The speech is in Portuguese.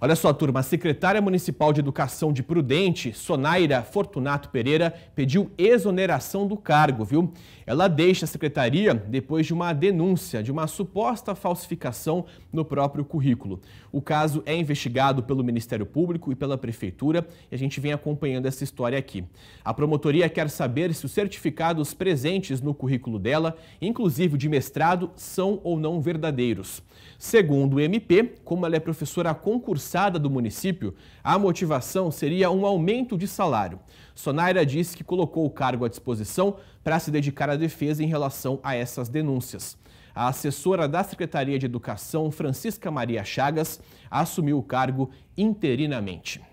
Olha só, turma, a secretária municipal de Educação de Prudente, Sonaira Fortunato Pereira, pediu exoneração do cargo, viu? Ela deixa a secretaria depois de uma denúncia de uma suposta falsificação no próprio currículo. O caso é investigado pelo Ministério Público e pela Prefeitura e a gente vem acompanhando essa história aqui. A promotoria quer saber se os certificados presentes no currículo dela, inclusive de mestrado, são ou não verdadeiros. Segundo o MP, como ela é professora concursada, fixada do município, a motivação seria um aumento de salário. Sonaira disse que colocou o cargo à disposição para se dedicar à defesa em relação a essas denúncias. A assessora da Secretaria de Educação, Francisca Maria Chagas, assumiu o cargo interinamente.